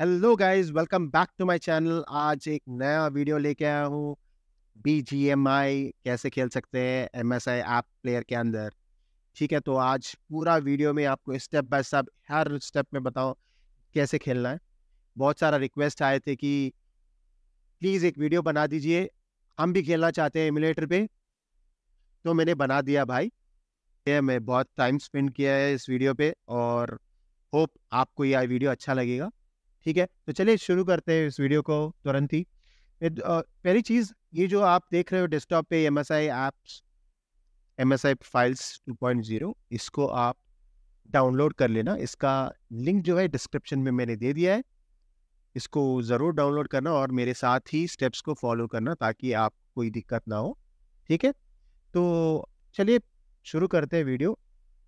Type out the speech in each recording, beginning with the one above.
hello guys welcome back to my channel आज एक नया वीडियो लेके आया हूँ बी कैसे खेल सकते हैं M S I app player के अंदर ठीक है तो आज पूरा वीडियो में आपको स्टेप बाय स्टेप हर स्टेप में बताओ कैसे खेलना है बहुत सारा रिक्वेस्ट आए थे कि प्लीज़ एक वीडियो बना दीजिए हम भी खेलना चाहते हैं एमुलेटर पे तो मैंने बना दिया भाई ये मैं बहुत टाइम स्पेंड किया है इस वीडियो पे और होप आपको यह वीडियो अच्छा लगेगा ठीक है तो चलिए शुरू करते हैं इस वीडियो को तुरंत ही पहली चीज़ ये जो आप देख रहे हो डेस्कटॉप पे M S I apps M S I files two point zero इसको आप डाउनलोड कर लेना इसका लिंक जो है डिस्क्रिप्शन में मैंने दे दिया है इसको ज़रूर डाउनलोड करना और मेरे साथ ही स्टेप्स को फॉलो करना ताकि आप कोई दिक्कत ना हो ठीक है तो चलिए शुरू करते हैं वीडियो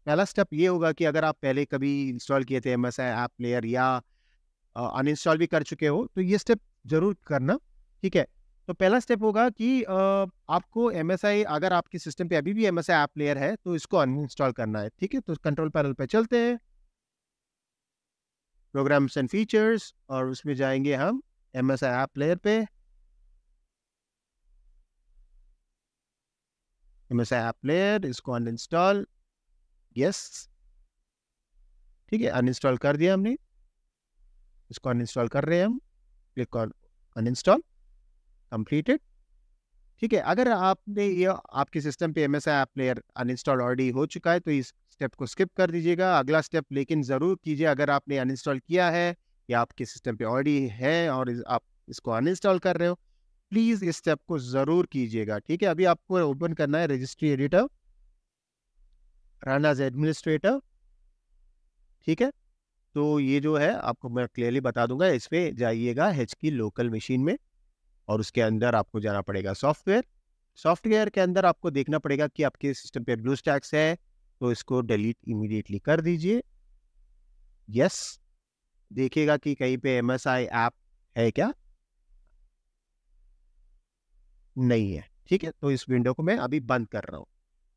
पहला स्टेप ये होगा कि अगर आप पहले कभी इंस्टॉल किए थे M S I app player या अनइंस्टॉल भी कर चुके हो तो ये स्टेप जरूर करना ठीक है तो पहला स्टेप होगा कि आपको एम अगर आपके सिस्टम पे अभी भी एम एस आई प्लेयर है तो इसको अनइंस्टॉल करना है ठीक है तो कंट्रोल पैनल पे चलते हैं प्रोग्राम्स एंड फीचर्स और उसमें जाएंगे हम एम एस ऐप प्लेयर पे एम एस प्लेयर इसको अनइंस्टॉल यस ठीक है अनइंस्टॉल कर दिया हमने इसको अनइंस्टॉल कर रहे हैं हम क्लिक ऑन अनइंस्टॉल कंप्लीटेड ठीक है अगर आपने ये आपके सिस्टम पे M S I player uninstall already हो चुका है तो इस स्टेप को स्किप कर दीजिएगा अगला स्टेप लेकिन ज़रूर कीजिए अगर आपने अनइंस्टॉल किया है या आपके सिस्टम पे ऑलरेडी है और इस, आप इसको अनइंस्टॉल कर रहे हो प्लीज़ इस स्टेप को ज़रूर कीजिएगा ठीक है अभी आपको ओपन करना है registry editor run as administrator ठीक है तो ये जो है आपको मैं क्लियरली बता दूंगा इस पर जाइएगा हेच की लोकल मशीन में और उसके अंदर आपको जाना पड़ेगा सॉफ्टवेयर सॉफ्टवेयर के अंदर आपको देखना पड़ेगा कि आपके सिस्टम पे ब्लू स्टैक्स है तो इसको डिलीट इमीडिएटली कर दीजिए यस देखिएगा कि कहीं पे एम एस आई ऐप है क्या नहीं है ठीक है तो इस विंडो को मैं अभी बंद कर रहा हूँ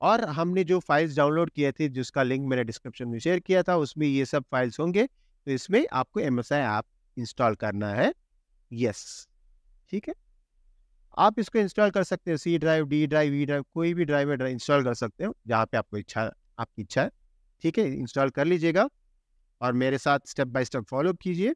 और हमने जो फाइल्स डाउनलोड किए थे जिसका लिंक मैंने डिस्क्रिप्शन में शेयर किया था उसमें ये सब फाइल्स होंगे तो इसमें आपको M S I app install करना है यस ठीक है आप इसको इंस्टॉल कर सकते हैं C drive D drive E drive कोई भी ड्राइव इंस्टॉल कर सकते हो जहाँ पे आपको इच्छा आपकी इच्छा है ठीक है इंस्टॉल कर लीजिएगा और मेरे साथ स्टेप बाय स्टेप फॉलो कीजिए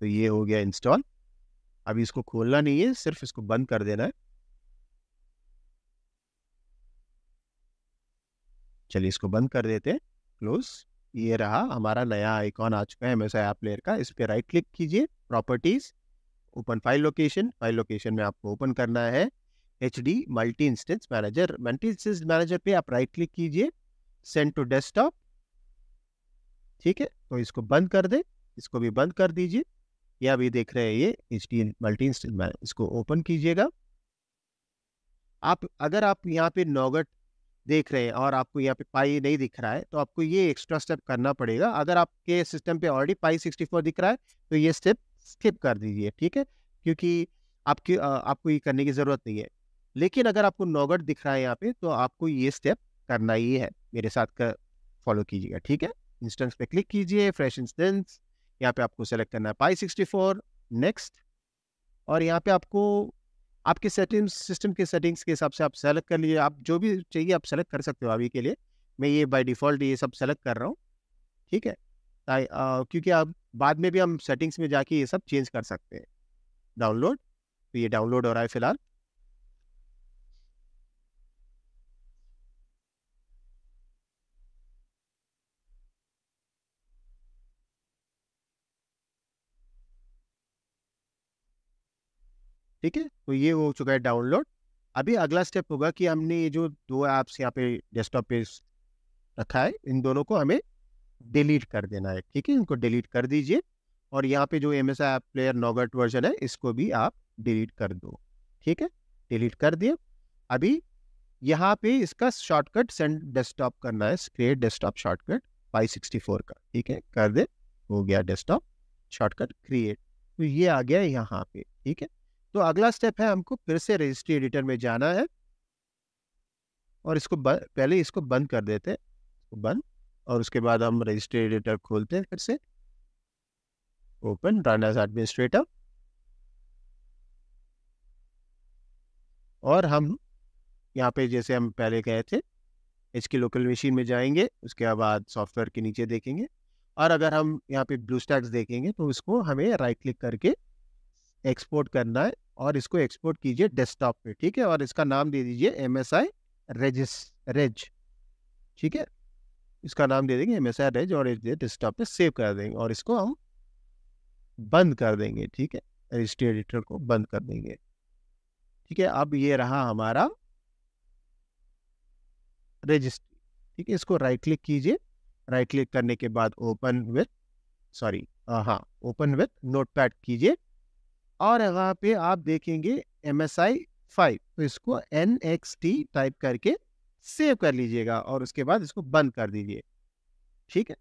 तो ये हो गया इंस्टॉल अभी इसको खोलना नहीं है सिर्फ इसको बंद कर देना है चलिए इसको बंद कर देते हैं क्लोज ये रहा हमारा नया आइकॉन आ चुका है M S I app player का इस पर राइट क्लिक कीजिए properties open file location file location में आपको ओपन करना है H D multi instance manager multi instance manager पे आप राइट क्लिक कीजिए सेंड टू डेस्कटॉप ठीक है तो इसको बंद कर दे इसको भी बंद कर दीजिए या अभी देख रहे हैं ये एच डी मल्टी इंस्टॉलमेंट इसको ओपन कीजिएगा आप अगर आप यहाँ पे नोगट देख रहे हैं और आपको यहाँ पे पाई नहीं दिख रहा है तो आपको ये एक्स्ट्रा स्टेप करना पड़ेगा अगर आपके सिस्टम पे ऑलरेडी पाई 64 दिख रहा है तो ये स्टेप स्किप कर दीजिए ठीक है क्योंकि आपकी आपको ये करने की ज़रूरत नहीं है लेकिन अगर आपको नोगट दिख रहा है यहाँ पे तो आपको ये स्टेप करना ही है मेरे साथ का फॉलो कीजिएगा ठीक है इंस्टेंस पे क्लिक कीजिए फ्रेश इंस्टेंस यहाँ पे आपको सेलेक्ट करना है पाई सिक्सटी फोर नेक्स्ट और यहाँ पे आपको आपके सेटिंग सिस्टम के सेटिंग्स के हिसाब से आप सेलेक्ट कर लीजिए आप जो भी चाहिए आप सेलेक्ट कर सकते हो अभी के लिए मैं ये बाय डिफ़ॉल्ट ये सब सेलेक्ट कर रहा हूँ ठीक है आ, क्योंकि आप बाद में भी हम सेटिंग्स में जाके ये सब चेंज कर सकते हैं डाउनलोड तो ये डाउनलोड हो रहा है फिलहाल ठीक है तो ये हो चुका है डाउनलोड अभी अगला स्टेप होगा कि हमने ये जो दो ऐप्स यहाँ पे डेस्कटॉप पे रखा है इन दोनों को हमें डिलीट कर देना है ठीक है इनको डिलीट कर दीजिए और यहाँ पे जो M S app player nougat version है इसको भी आप डिलीट कर दो ठीक है डिलीट कर दिए अभी यहाँ पे इसका शॉर्टकट सेंड डेस्कटॉप करना है क्रिएट डेस्कटॉप शॉर्टकट 564 का ठीक है कर दे हो गया डेस्कटॉप शॉर्टकट क्रिएट तो ये आ गया यहाँ पे ठीक है तो अगला स्टेप है हमको फिर से रजिस्ट्री एडिटर में जाना है और इसको पहले इसको बंद कर देते बंद और उसके बाद हम रजिस्ट्री एडिटर खोलते हैं फिर से ओपन रन एज एडमिनिस्ट्रेटर और हम यहाँ पे जैसे हम पहले गए थे एच लोकल मशीन में जाएंगे उसके बाद सॉफ्टवेयर के नीचे देखेंगे और अगर हम यहाँ पे ब्लू स्टैक्स देखेंगे तो उसको हमें राइट क्लिक करके एक्सपोर्ट करना है और इसको एक्सपोर्ट कीजिए डेस्कटॉप पे ठीक है और इसका नाम दे दीजिए एम एस आई रेजिस रेज ठीक है इसका नाम दे देंगे एम एस आई रेज और डेस्कटॉप पे सेव कर देंगे और इसको हम बंद कर देंगे ठीक है रजिस्ट्री एडिटर को बंद कर देंगे ठीक है अब ये रहा हमारा रजिस्ट्री ठीक है इसको राइट क्लिक कीजिए राइट क्लिक करने के बाद ओपन विथ सॉरी हाँ ओपन विथ पैड कीजिए और यहाँ पे आप देखेंगे एम एस आई फाइव तो इसको एन एक्स टी टाइप करके सेव कर लीजिएगा और उसके बाद इसको बंद कर दीजिए ठीक है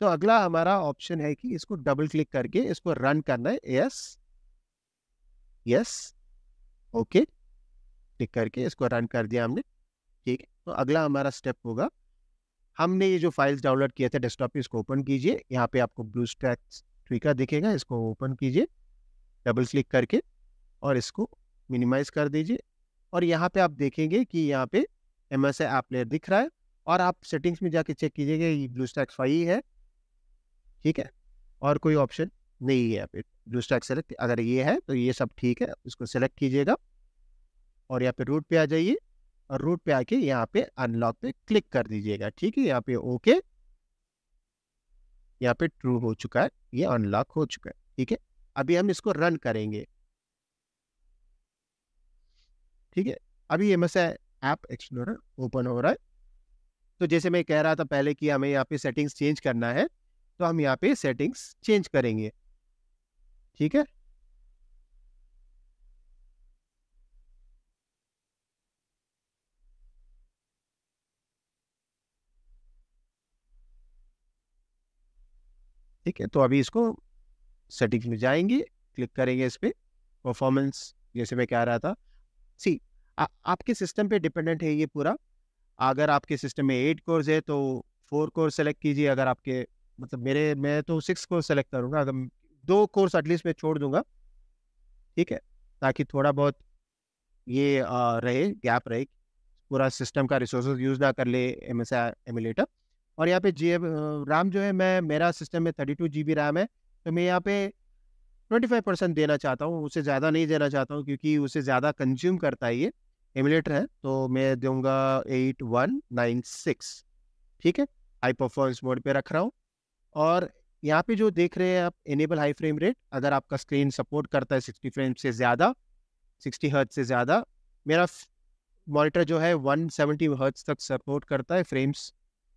तो अगला हमारा ऑप्शन है कि इसको डबल क्लिक करके इसको रन करना है यस यस ओके क्लिक करके इसको रन कर दिया हमने ठीक है तो अगला हमारा स्टेप होगा हमने ये जो फाइल्स डाउनलोड किए थे डेस्कटॉप पे इसको ओपन कीजिए यहाँ पे आपको ब्लू स्टैक्स ट्विकर दिखेगा इसको ओपन कीजिए डबल क्लिक करके और इसको मिनिमाइज कर दीजिए और यहाँ पे आप देखेंगे कि यहाँ पे एम एस ऐप लेयर दिख रहा है और आप सेटिंग्स में जाके चेक कीजिएगा ये ब्लू स्टैक फाइव है ठीक है और कोई ऑप्शन नहीं है यहाँ पे ब्लू स्टैक सेलेक्ट अगर ये है तो ये सब ठीक है इसको सेलेक्ट कीजिएगा और यहाँ पे रूट पे आ जाइए और रूट पे आके यहाँ पे अनलॉक पे क्लिक कर दीजिएगा ठीक है यहाँ पे ओके यहाँ पे ट्रू हो चुका है ये अनलॉक हो चुका है ठीक है अभी हम इसको रन करेंगे ठीक है अभी ये मैसे ऐप एक्सप्लोर ओपन हो रहा है तो जैसे मैं कह रहा था पहले कि हमें यहाँ पे सेटिंग्स चेंज करना है तो हम यहाँ पे सेटिंग्स चेंज करेंगे ठीक है ठीक है तो अभी इसको सेटिंग में जाएंगे क्लिक करेंगे इस पर परफॉर्मेंस जैसे मैं कह रहा था सी आ, आपके सिस्टम पे डिपेंडेंट है ये पूरा अगर आपके सिस्टम में एट कोर्स है तो फोर कोर्स सेलेक्ट कीजिए अगर आपके मतलब मेरे मैं तो सिक्स कोर्स सेलेक्ट करूँगा अगर दो कोर्स एटलीस्ट मैं छोड़ दूंगा ठीक है ताकि थोड़ा बहुत ये आ, रहे गैप रहे पूरा सिस्टम का रिसोर्स यूज़ ना कर ले एम एस और यहाँ पे जी रैम जो है मैं मेरा सिस्टम में thirty two G B RAM है तो मैं यहाँ पे ट्वेंटी फाइव परसेंट देना चाहता हूँ उससे ज़्यादा नहीं देना चाहता हूँ क्योंकि उसे ज़्यादा कंज्यूम करता है ये एमुलेटर है तो मैं दूंगा एट वन नाइन सिक्स ठीक है हाई परफॉर्मेंस मोड पे रख रहा हूँ और यहाँ पे जो देख रहे हैं आप इनेबल हाई फ्रेम रेट अगर आपका स्क्रीन सपोर्ट करता है सिक्सटी फ्रेम से ज़्यादा सिक्सटी हर्ट से ज़्यादा मेरा मॉनिटर जो है वन सेवेंटी तक सपोर्ट करता है फ्रेम्स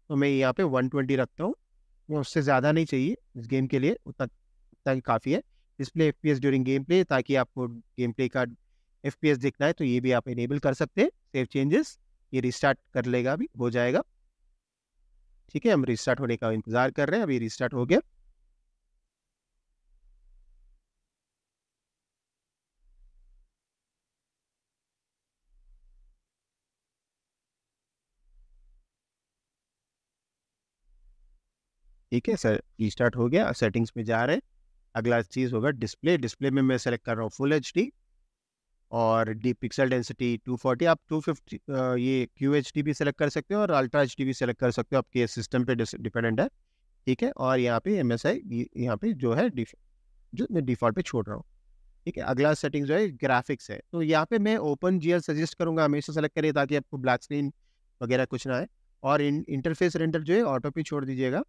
तो मैं यहाँ पे वन ट्वेंटी रखता हूँ उससे ज़्यादा नहीं चाहिए इस गेम के लिए उतना उतना ही काफ़ी है display F P S during game play ताकि आपको गेम प्ले का एफ पी एस देखना है तो ये भी आप इनेबल कर सकते हैं सेव चेंजेस ये रिस्टार्ट कर लेगा अभी हो जाएगा ठीक है हम रिस्टार्ट होने का इंतज़ार कर रहे हैं अभी रिस्टार्ट हो गया ठीक है सर रिस्टार्ट हो गया सेटिंग्स में जा रहे हैं अगला चीज़ होगा डिस्प्ले डिस्प्ले में मैं सेलेक्ट कर रहा हूँ फुल एच और डी पिक्सल डेंसिटी 240 आप 250 ये क्यू एच भी सेलेक्ट कर सकते हो और अल्ट्रा एच भी सेलेक्ट कर सकते हो आपके सिस्टम पे डिपेंडेंट है ठीक है और यहाँ पे एम एस आई यहाँ पे जो है जो मैं डिफॉल्ट पे छोड़ रहा हूँ ठीक है अगला सेटिंग जो है ग्राफिक्स है तो यहाँ पे मैं ओपन जी सजेस्ट करूँगा हमेशा सेलेक्ट करिए ताकि आपको ब्लैक स्क्रीन वगैरह कुछ ना आए और इंटरफेस रेंडर जो है ऑटो पे छोड़ दीजिएगा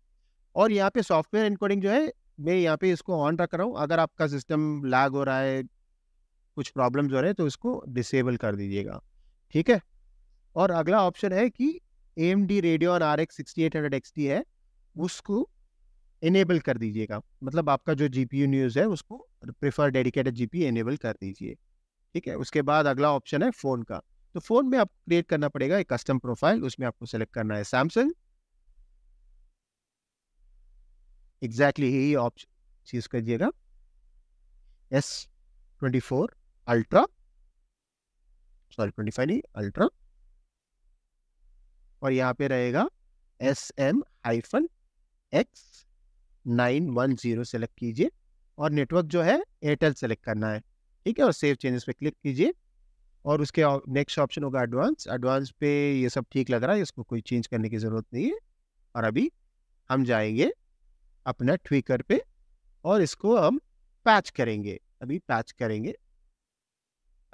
और यहाँ पे सॉफ्टवेयर इनकोडिंग जो है मैं यहाँ पे इसको ऑन रख रहा हूँ अगर आपका सिस्टम लैग हो रहा है कुछ प्रॉब्लम्स हो रहे हैं तो इसको डिसेबल कर दीजिएगा ठीक है और अगला ऑप्शन है कि एम डी रेडियो और R X sixty eight hundred है उसको इनेबल कर दीजिएगा मतलब आपका जो जी पी यू न्यूज़ है उसको prefer dedicated G P enable कर दीजिए ठीक है उसके बाद अगला ऑप्शन है फ़ोन का तो फ़ोन में आपको क्रिएट करना पड़ेगा एक कस्टम प्रोफाइल उसमें आपको सेलेक्ट करना है सैमसंग एग्जैक्टली यही ऑप्शन चीज करिएगा S twenty four ultra sorry twenty five नहीं अल्ट्रा और यहाँ पे रहेगा S M hyphen X nine one zero select कीजिए और नेटवर्क जो है एयरटेल सेलेक्ट करना है ठीक है और सेव चेंजेस पे क्लिक कीजिए और उसके नेक्स्ट ऑप्शन होगा एडवांस एडवांस पे ये सब ठीक लग रहा है इसको कोई चेंज करने की ज़रूरत नहीं है और अभी हम जाएंगे अपना ट्विकर पे और इसको हम पैच करेंगे अभी पैच करेंगे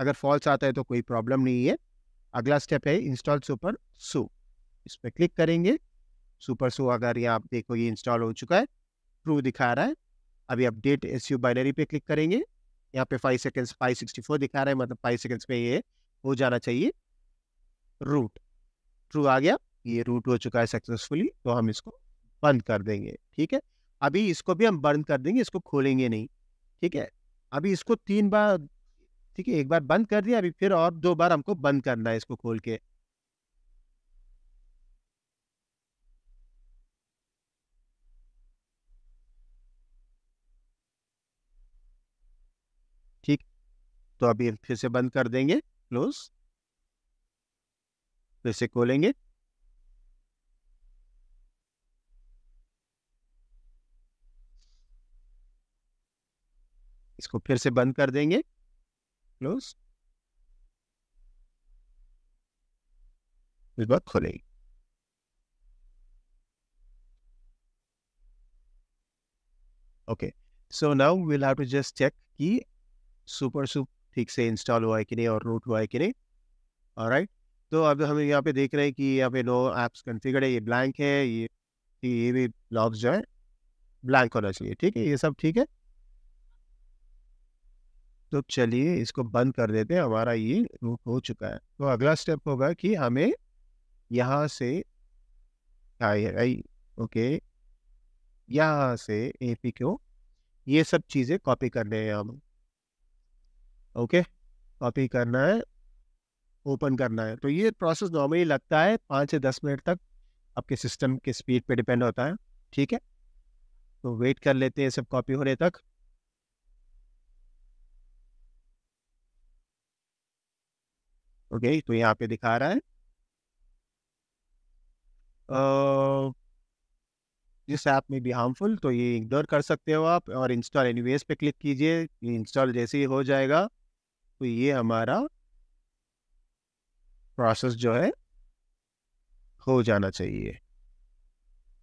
अगर फॉल्स आता है तो कोई प्रॉब्लम नहीं है अगला स्टेप है इंस्टॉल सुपर सो इस पर क्लिक करेंगे सुपर सो अगर ये आप देखो ये इंस्टॉल हो चुका है ट्रू दिखा रहा है अभी अपडेट एस यू बाइनरी पे क्लिक करेंगे यहाँ पे five seconds five sixty four दिखा रहा है मतलब फाइव सेकेंड्स में ये हो जाना चाहिए रूट ट्रू आ गया ये रूट हो चुका है सक्सेसफुली तो हम इसको बंद कर देंगे ठीक है अभी इसको भी हम बंद कर देंगे इसको खोलेंगे नहीं ठीक है अभी इसको तीन बार ठीक है एक बार बंद कर दिया अभी फिर और दो बार हमको बंद करना है इसको खोल के ठीक तो अभी फिर से बंद कर देंगे क्लोज फिर से खोलेंगे इसको फिर से बंद कर देंगे क्लोज इस बार खोलेगी okay so now will have to just check कि सुपर सुप ठीक से इंस्टॉल हुआ है कि नहीं और रूट हुआ है कि नहीं राइट तो अब हम यहाँ पे देख रहे हैं कि यहाँ पे नो एप्स कन्फिगर्ड है ये ब्लैंक है ये ये भी ब्लॉक्स जो है ब्लैंक होना चाहिए ठीक है ये सब ठीक है तो चलिए इसको बंद कर देते हैं हमारा ये हो चुका है तो अगला स्टेप होगा कि हमें यहाँ से आई आई ओके यहाँ से ए पी क्यों ये सब चीज़ें कॉपी करने हैं हम ओके कॉपी करना है ओपन करना है तो ये प्रोसेस नॉर्मली लगता है पाँच से दस मिनट तक आपके सिस्टम के स्पीड पे डिपेंड होता है ठीक है तो वेट कर लेते हैं सब कॉपी होने तक ओके तो यहाँ पे दिखा रहा है जिस ऐप में भी हार्मफुल तो ये इग्नोर कर सकते हो आप और इंस्टॉल एनीवेज पे क्लिक कीजिए ये इंस्टॉल जैसे ही हो जाएगा तो ये हमारा प्रोसेस जो है हो जाना चाहिए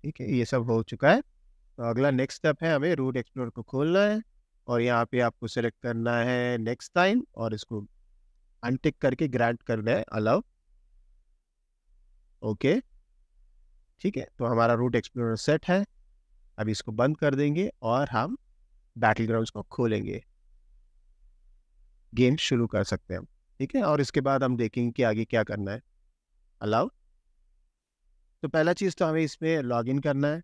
ठीक है ये सब हो चुका है तो अगला नेक्स्ट स्टेप है हमें रूट एक्सप्लोर को खोलना है और यहाँ पे आपको सेलेक्ट करना है नेक्स्ट टाइम और इसको अनटिक करके ग्रांट कर है अलाउ ओके ठीक है तो हमारा रूट एक्सप्लोरर सेट है अब इसको बंद कर देंगे और हम बैटल ग्राउंड को खोलेंगे गेम शुरू कर सकते हैं हम ठीक है और इसके बाद हम देखेंगे कि आगे क्या करना है अलाउ तो पहला चीज़ तो हमें इसमें लॉगिन करना है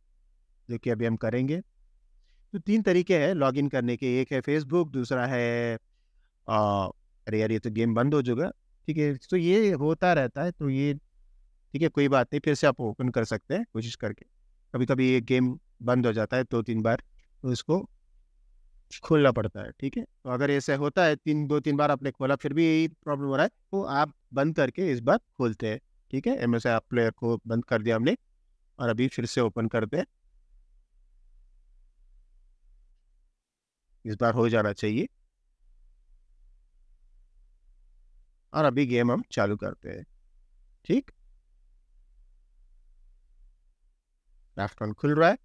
जो कि अभी हम करेंगे तो तीन तरीके हैं लॉगिन करने के एक है फेसबुक दूसरा है अरे यार ये तो गेम बंद हो जाएगा ठीक है तो ये होता रहता है तो ये ठीक है कोई बात नहीं फिर से आप ओपन कर सकते हैं कोशिश करके कभी कभी ये गेम बंद हो जाता है दो तो तीन बार तो इसको खोलना पड़ता है ठीक है तो अगर ऐसा होता है तीन दो तीन बार आपने खोला फिर भी यही प्रॉब्लम हो रहा है तो आप बंद करके इस बार खोलते हैं ठीक है एम एस आई प्लेयर को बंद कर दिया हमने और अभी फिर से ओपन करते हैं इस बार हो जाना चाहिए और अभी गेम हम चालू करते हैं ठीक लैपटॉन खुल रहा है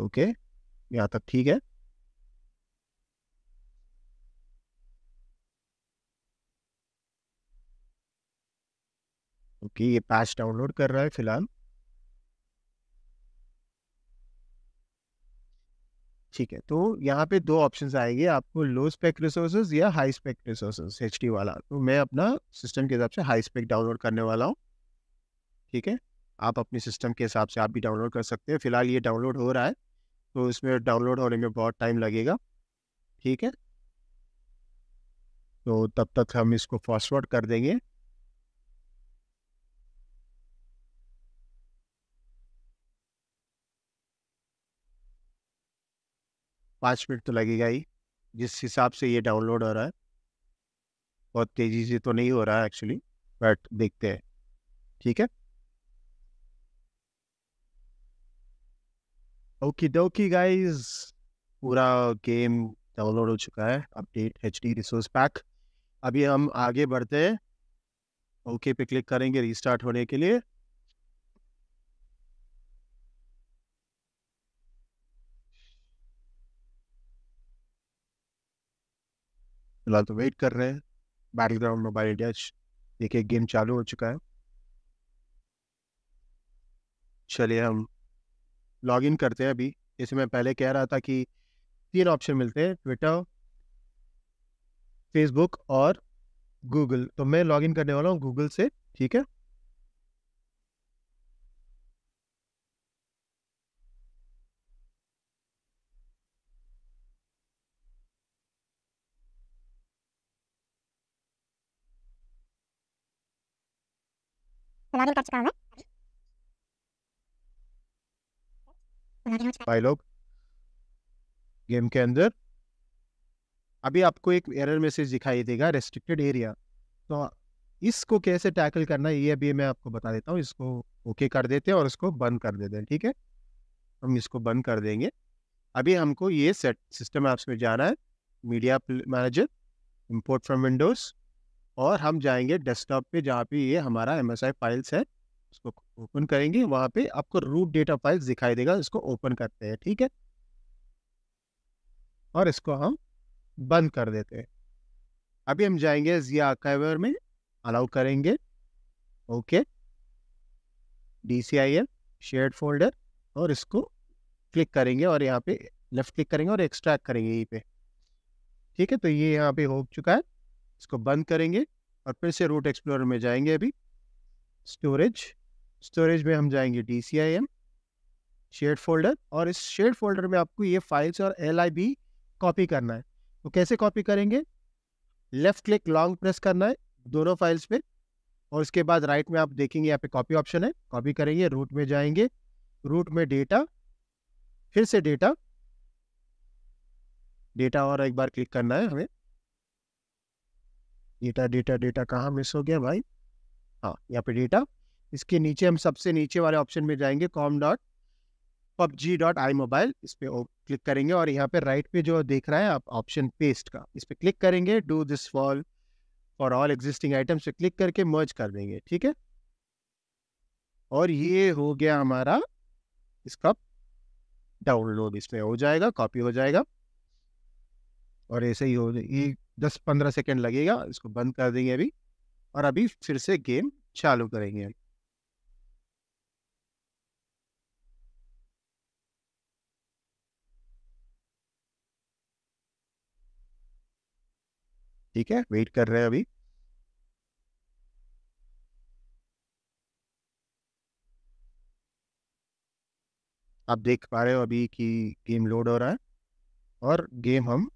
ओके यहां तक ठीक है ओके ये पैच डाउनलोड कर रहा है फिलहाल ठीक है तो यहाँ पे दो ऑप्शंस आएंगे आपको लो स्पेक रिसोर्सेज या हाई स्पेक रिसोर्सेज एच वाला तो मैं अपना सिस्टम के हिसाब से हाई स्पेक डाउनलोड करने वाला हूँ ठीक है आप अपने सिस्टम के हिसाब से आप भी डाउनलोड कर सकते हैं फिलहाल ये डाउनलोड हो रहा है तो इसमें डाउनलोड होने में बहुत टाइम लगेगा ठीक है तो तब तक हम इसको फॉरवर्ड कर देंगे पाँच मिनट तो लगेगा ही जिस हिसाब से ये डाउनलोड हो रहा है बहुत तेज़ी से तो नहीं हो रहा है एक्चुअली बट देखते हैं ठीक है ओके डोकी गाइस पूरा गेम डाउनलोड हो चुका है update H D resource pack अभी हम आगे बढ़ते हैं ओके पे क्लिक करेंगे रीस्टार्ट होने के लिए फिलहाल तो वेट कर रहे हैं बैटल ग्राउंड मोबाइल इंडिया एक एक गेम चालू हो चुका है चलिए हम लॉग इन करते हैं अभी जैसे मैं पहले कह रहा था कि तीन ऑप्शन मिलते हैं ट्विटर फेसबुक और गूगल तो मैं लॉग इन करने वाला हूँ गूगल से ठीक है लॉगिन कर चुका हूँ भाई लोग गेम के अंदर अभी आपको एक एरर मैसेज दिखाई देगा रेस्ट्रिक्टेड एरिया तो इसको कैसे टैकल करना है ये अभी मैं आपको बता देता हूँ इसको ओके कर देते हैं और इसको बंद कर देते हैं ठीक है हम इसको बंद कर देंगे अभी हमको ये सेट सिस्टम ऐप्स में जाना है media manager import from Windows और हम जाएंगे डेस्कटॉप पे जहाँ पे ये हमारा एम एस आई फाइल्स है उसको ओपन करेंगे वहाँ पे आपको रूट डेटा फाइल्स दिखाई देगा इसको ओपन करते हैं ठीक है और इसको हम बंद कर देते हैं अभी हम जाएंगे जिया आर्काइवर में अलाउ करेंगे okay D C I M share folder और इसको क्लिक करेंगे और यहाँ पे लेफ्ट क्लिक करेंगे और एक्सट्रैक्ट करेंगे यहीं पे ठीक है तो ये यहाँ पे हो चुका है इसको बंद करेंगे और फिर से रूट एक्सप्लोरर में जाएंगे अभी स्टोरेज स्टोरेज में हम जाएंगे D C I M shared folder और इस शेड फोल्डर में आपको ये फाइल्स और एल आई बी कॉपी करना है तो कैसे कॉपी करेंगे लेफ्ट क्लिक लॉन्ग प्रेस करना है दोनों फाइल्स पे और उसके बाद राइट में आप देखेंगे यहाँ पे कॉपी ऑप्शन है कॉपी करेंगे रूट में जाएंगे रूट में डेटा फिर से डेटा डेटा और एक बार क्लिक करना है हमें डेटा डेटा डेटा कहाँ मिस हो गया भाई हाँ यहाँ पे डेटा इसके नीचे हम सबसे नीचे वाले ऑप्शन में जाएंगे com dot PUBG dot I mobile इस पर क्लिक करेंगे और यहाँ पे राइट पे जो देख रहा है आप ऑप्शन पेस्ट का इस पर क्लिक करेंगे do this fall for all existing items पे क्लिक करके मर्ज कर देंगे ठीक है और ये हो गया हमारा इसका डाउनलोड इसमें हो जाएगा कॉपी हो जाएगा और ऐसे ही हो ये दस पंद्रह सेकेंड लगेगा इसको बंद कर देंगे अभी और अभी फिर से गेम चालू करेंगे ठीक है वेट कर रहे हैं अभी आप देख पा रहे हो अभी कि गेम लोड हो रहा है और गेम हम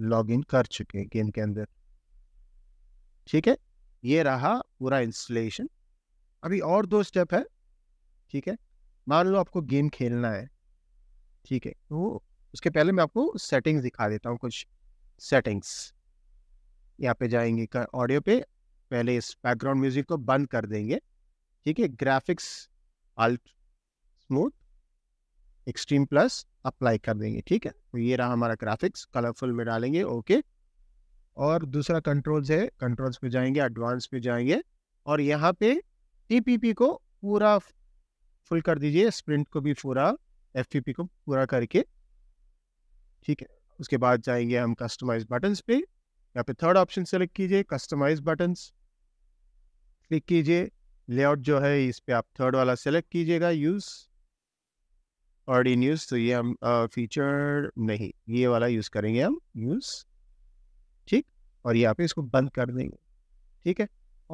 लॉग इन कर चुके हैं गेम के अंदर ठीक है ये रहा पूरा इंस्टॉलेशन अभी और दो स्टेप है ठीक है मान लो आपको गेम खेलना है ठीक है तो उसके पहले मैं आपको सेटिंग्स दिखा देता हूँ कुछ सेटिंग्स यहाँ पे जाएंगे ऑडियो पे पहले इस बैकग्राउंड म्यूजिक को बंद कर देंगे ठीक है ग्राफिक्स अल्ट स्मूथ एक्सट्रीम प्लस अप्लाई कर देंगे ठीक है तो ये रहा हमारा ग्राफिक्स कलरफुल में डालेंगे ओके और दूसरा कंट्रोल्स है कंट्रोल्स पे जाएंगे एडवांस पे जाएंगे और यहाँ पे टीपीपी को पूरा फुल कर दीजिए स्प्रिंट को भी पूरा एफपीपी को पूरा करके ठीक है उसके बाद जाएंगे हम कस्टमाइज बटन्स पे यहाँ पे थर्ड ऑप्शन सेलेक्ट कीजिए कस्टमाइज बटन्स क्लिक कीजिए लेआउट जो है इस पर आप थर्ड वाला सेलेक्ट कीजिएगा यूज़ ऑडी न्यूज तो ये हम फीचर नहीं ये वाला यूज करेंगे हम न्यूज़ ठीक और यहाँ पे इसको बंद कर देंगे ठीक है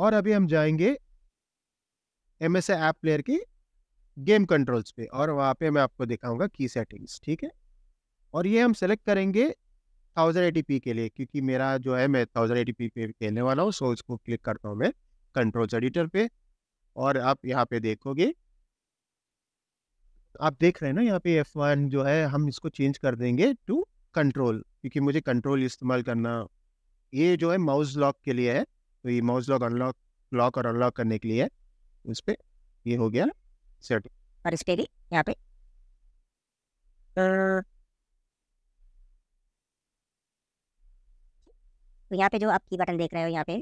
और अभी हम जाएंगे एम एस ऐप प्लेयर के गेम कंट्रोल्स पे और वहाँ पे मैं आपको दिखाऊंगा की सेटिंग्स ठीक है और ये हम सेलेक्ट करेंगे थाउजेंड एटी पी के लिए क्योंकि मेरा जो है मैं थाउजेंड एटी पी पे खेलने वाला हूँ सो इसको क्लिक करता हूँ मैं कंट्रोल्स एडिटर पे और आप यहाँ पे देखोगे आप देख रहे हैं ना यहाँ पे एफ वन जो है हम इसको चेंज कर देंगे टू कंट्रोल क्योंकि मुझे कंट्रोल इस्तेमाल करना ये जो है माउस लॉक के लिए है तो ये माउस लॉक अनलॉक लॉक और अनलॉक करने के लिए है उस पर ये हो गया सेट और इस पर भी यहाँ पे तो यहाँ पे जो आप की बटन देख रहे हो यहाँ पे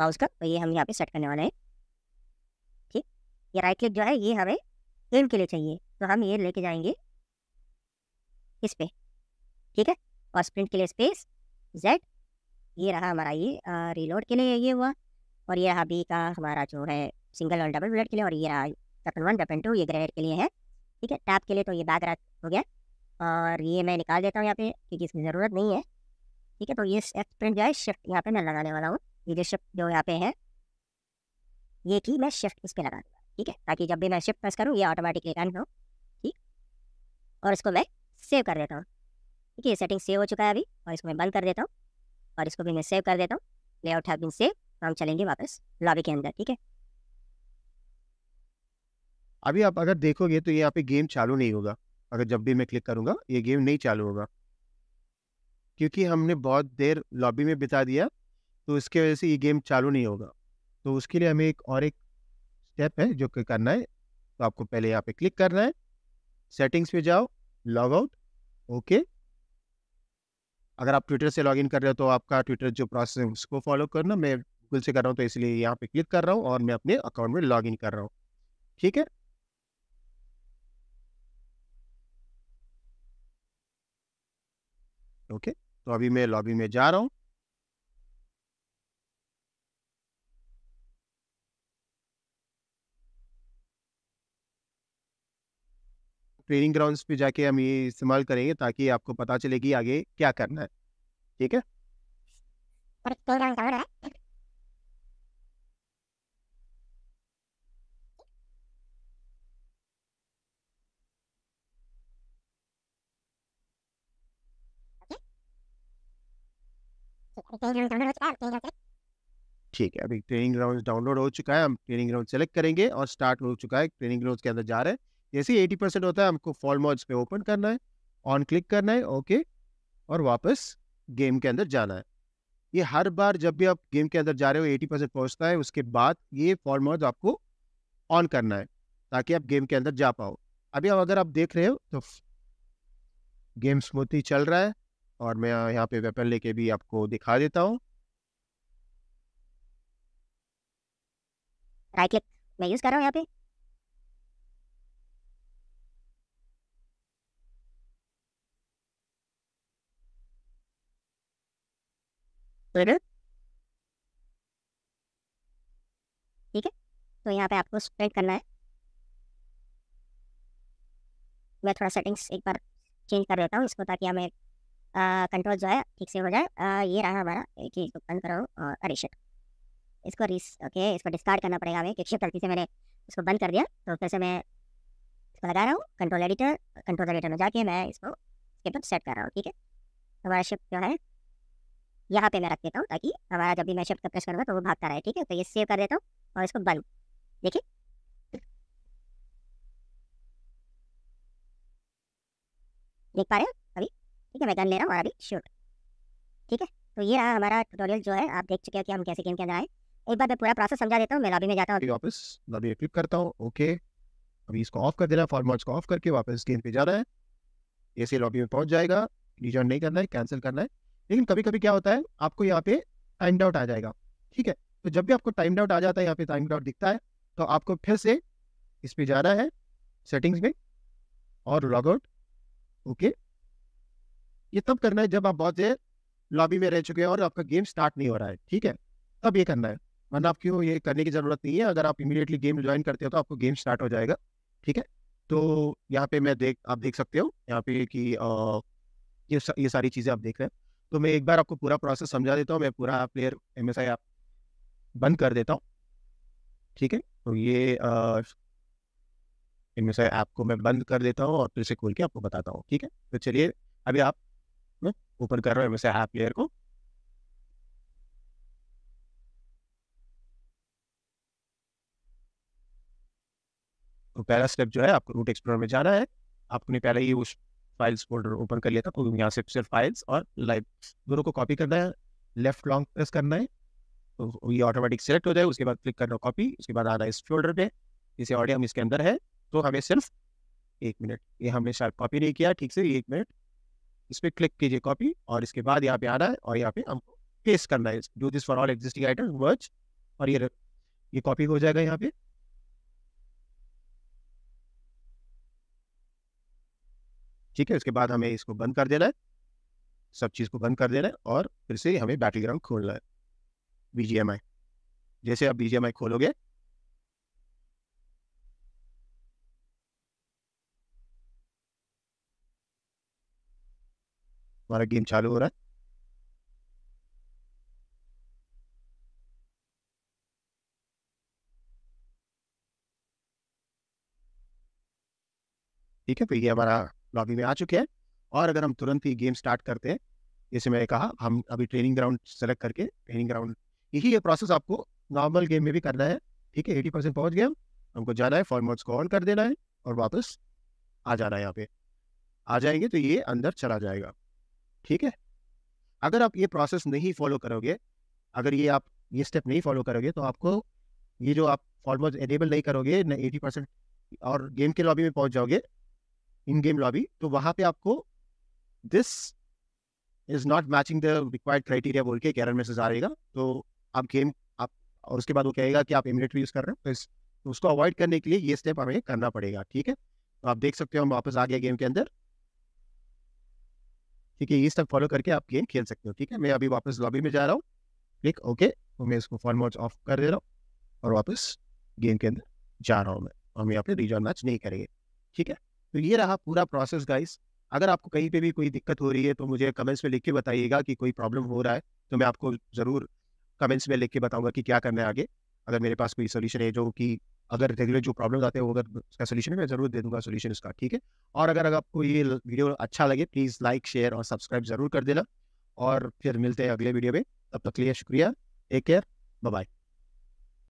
माउस का तो ये हम यहाँ पे सेट करने वाले हैं ठीक ये राइट क्लिक जो है ये हमें एम के लिए चाहिए तो हम ये लेके जाएंगे इस पर ठीक है और स्प्रिंट के लिए स्पेस जेड ये रहा हमारा ये रीलोड के लिए ये हुआ और ये रहा बी का हमारा जो है सिंगल और डबल बुलेट के लिए और ये रहा वेपन वन वेपन टू ये ग्रेनेड के लिए है ठीक है टैप के लिए तो ये बैग रैक हो गया और ये मैं निकाल देता हूँ यहाँ पे क्योंकि इसकी ज़रूरत नहीं है ठीक है तो ये प्रिंट जो है शिफ्ट यहाँ पर मैं लगाने वाला हूँ ये जो शिफ्ट जो यहाँ पे है ये की मैं शिफ्ट इस पर लगा दूँगा ठीक है ताकि जब भी मैं शिफ्ट प्रेस करूँ ये ऑटोमेटिकली रन हो ठीक और इसको मैं सेव कर देता हूँ ठीक है ये सेटिंग सेव हो चुका है अभी और इसको मैं बंद कर देता हूँ और इसको भी मैं सेव कर देता हूँ लेआउट है सेव हम चलेंगे वापस लॉबी के अंदर ठीक है अभी आप अगर देखोगे तो यहाँ पे गेम चालू नहीं होगा अगर जब भी मैं क्लिक करूँगा ये गेम नहीं चालू होगा क्योंकि हमने बहुत देर लॉबी में बिता दिया तो इसके वजह से ये गेम चालू नहीं होगा तो उसके लिए हमें एक और एक स्टेप है जो कि करना है तो आपको पहले यहाँ पे क्लिक करना है सेटिंग्स पे जाओ लॉग आउट ओके अगर आप ट्विटर से लॉग इन कर रहे हो तो आपका ट्विटर जो प्रोसेस है उसको फॉलो करना मैं गूगल से कर रहा हूँ तो इसलिए यहाँ पे क्लिक कर रहा हूँ और मैं अपने अकाउंट में लॉग इन कर रहा हूँ ठीक है ओके तो अभी मैं लॉबी में जा रहा हूँ ट्रेनिंग ग्राउंड्स पे जाके हम ये इस्तेमाल करेंगे ताकि आपको पता चले कि आगे क्या करना है ठीक है ठीक है अभी ट्रेनिंग ग्राउंड डाउनलोड हो चुका है हम ट्रेनिंग ग्राउंड सेलेक्ट करेंगे और स्टार्ट हो चुका है ट्रेनिंग ग्राउंड के अंदर जा रहे हैं जैसे एटी परसेंट होता है हमको फॉल मॉड्स पे ओपन करना है ऑन क्लिक करना है ओके और वापस गेम के अंदर जाना है ये हर बार जब भी आप गेम के अंदर जा रहे हो एटी परसेंट पहुँचता है उसके बाद ये फॉल मॉड्स आपको ऑन करना है ताकि आप गेम के अंदर जा पाओ अभी अब अगर आप देख रहे हो तो गेम स्मूथली चल रहा है और मैं यहाँ पे वेपन लेके भी आपको दिखा देता हूँ राइट क्लिक मैं यूज़ कर रहा हूँ यहाँ पे ठीक है तो यहाँ पे आपको स्प्रेड करना है मैं थोड़ा सेटिंग्स एक बार चेंज कर देता हूँ इसको ताकि हमें कंट्रोल जो है ठीक से हो जाए आ, ये रहा हमारा एक चीज़ को बंद करो और अरे शिट इसको रिस ओके इसको डिस्कार्ड करना पड़ेगा हमें क्योंकि गलती से मैंने इसको बंद कर दिया तो फिर से मैं इसको लगा रहा हूँ कंट्रोल एडिटर कंट्रोल एडिटर में जाके मैं इसको इसके सेट कर रहा हूँ ठीक है हमारा शिप जो है यहाँ पे मैं रख देता हूँ ताकि हमारा जब भी मैं शिफ्ट प्रेस करूँगा तो वो भागता रहे ठीक है तो ये सेव कर देता हूँ और इसको बंद देखिए देख पा रहे हो अभी ठीक है मैं गन ले रहा हूँ और अभी शूट ठीक है तो ये रहा हमारा ट्यूटोरियल जो है आप देख चुके हो कि हम कैसे गेम के अंदर आए एक बार मैं पूरा प्रोसेस समझा देता हूँ मैं लॉबी में जाता हूँ वापस लॉबी क्लिक करता हूँ ओके अभी इसको ऑफ कर दे रहा है फॉर्मर्स को ऑफ करके वापस गेम पे जा रहा है ऐसे लॉबी में पहुंच जाएगा रिजॉइन नहीं करना है कैंसिल करना है लेकिन कभी कभी क्या होता है आपको यहाँ पे टाइम डाउट आ जाएगा ठीक है तो जब भी आपको टाइम डाउट आ जाता है यहाँ पे टाइम डाउट दिखता है तो आपको फिर से इस पर जाना है सेटिंग्स में और लॉग आउट ओके ये तब करना है जब आप बहुत देर लॉबी में रह चुके हैं और आपका गेम स्टार्ट नहीं हो रहा है ठीक है तब ये करना है वरना आपको ये करने की ज़रूरत नहीं है अगर आप इमीडिएटली गेम ज्वाइन करते हो तो आपको गेम स्टार्ट हो जाएगा ठीक है तो यहाँ पे मैं देख आप देख सकते हो यहाँ पे कि आ, ये ये सारी चीज़ें आप देख रहे हैं तो मैं एक बार आपको पूरा प्रोसेस समझा देता हूँ मैं पूरा प्लेयर एम एस आई आप बंद कर देता हूँ ठीक है तो ये एम एस आई ऐप को मैं बंद कर देता हूँ और फिर से खोल के आपको बताता हूँ ठीक है तो चलिए अभी आप ओपन कर रहा हूँ M S I app player को तो पहला स्टेप जो है आपको रूट एक्सप्लोर में जाना है आपने पहले ही उस फाइल्स फोल्डर ओपन कर लिया था तो यहाँ से सिर्फ फाइल्स और लाइव दोनों को कॉपी करना है लेफ्ट लॉन्ग प्रेस करना है तो ये ऑटोमेटिक सेलेक्ट हो जाए उसके बाद क्लिक करना कॉपी उसके बाद आना इस फोल्डर पे जिसे ऑडियो हम इसके अंदर है तो हमें सिर्फ एक मिनट ये हमने शायद कॉपी नहीं किया ठीक से एक मिनट इस पर क्लिक कीजिए कॉपी और इसके बाद यहाँ पे आना है और यहाँ पे हमको पेस्ट करना है do this for all existing item वर्च और ये ये कॉपी हो जाएगा यहाँ पे ठीक है उसके बाद हमें इसको बंद कर देना है सब चीज़ को बंद कर देना है और फिर से हमें बैटरी ग्राउंड खोलना है बी जैसे आप बी खोलोगे हमारा गेम चालू हो रहा है ठीक है तो ये हमारा लॉबी में आ चुके हैं और अगर हम तुरंत ही गेम स्टार्ट करते हैं जैसे मैंने कहा हम अभी ट्रेनिंग ग्राउंड सेलेक्ट करके ट्रेनिंग ग्राउंड यही ये प्रोसेस आपको नॉर्मल गेम में भी करना है ठीक है एटी परसेंट पहुँच गए हम हमको जाना है फॉर्मर्स को ऑन कर देना है और वापस आ जाना है यहाँ पे आ जाएंगे तो ये अंदर चला जाएगा ठीक है अगर आप ये प्रोसेस नहीं फॉलो करोगे अगर ये आप ये स्टेप नहीं फॉलो करोगे तो आपको ये जो आप फॉर्मर्स एनेबल नहीं करोगे ना एटी परसेंट और गेम के लॉबी में पहुँच जाओगे इन गेम लॉबी तो वहां पे आपको this is not matching the required criteria बोल के कैरन मैसेज रहेगा तो आप गेम आप और उसके बाद वो कहेगा कि आप इमिनेट यूज कर रहे हो तो, तो उसको अवॉइड करने के लिए ये स्टेप हमें करना पड़ेगा ठीक है तो आप देख सकते हो हम वापस आ गया गेम के अंदर ठीक है ये स्टेप फॉलो करके आप गेम खेल सकते हो ठीक है मैं अभी वापस लॉबी में जा रहा हूँ क्लिक ओके तो मैं इसको फॉर्म ऑफ कर दे रहा हूँ और वापस गेम के अंदर जा रहा हूँ मैं हम यहाँ पे रिजॉन मैच नहीं करेंगे ठीक है तो ये रहा पूरा प्रोसेस गाइस अगर आपको कहीं पे भी कोई दिक्कत हो रही है तो मुझे कमेंट्स में लिख के बताइएगा कि कोई प्रॉब्लम हो रहा है तो मैं आपको ज़रूर कमेंट्स में लिख के बताऊंगा कि क्या करना है आगे अगर मेरे पास कोई सोल्यूशन है जो कि अगर रेगुलर जो प्रॉब्लम आते हैं वो अगर उसका सोल्यूशन है मैं जरूर दे दूंगा सोल्यूशन उसका ठीक है और अगर आपको ये वीडियो अच्छा लगे प्लीज़ लाइक शेयर और सब्सक्राइब जरूर कर देना और फिर मिलते हैं अगले वीडियो में तब तक के लिए शुक्रिया टेक केयर बाय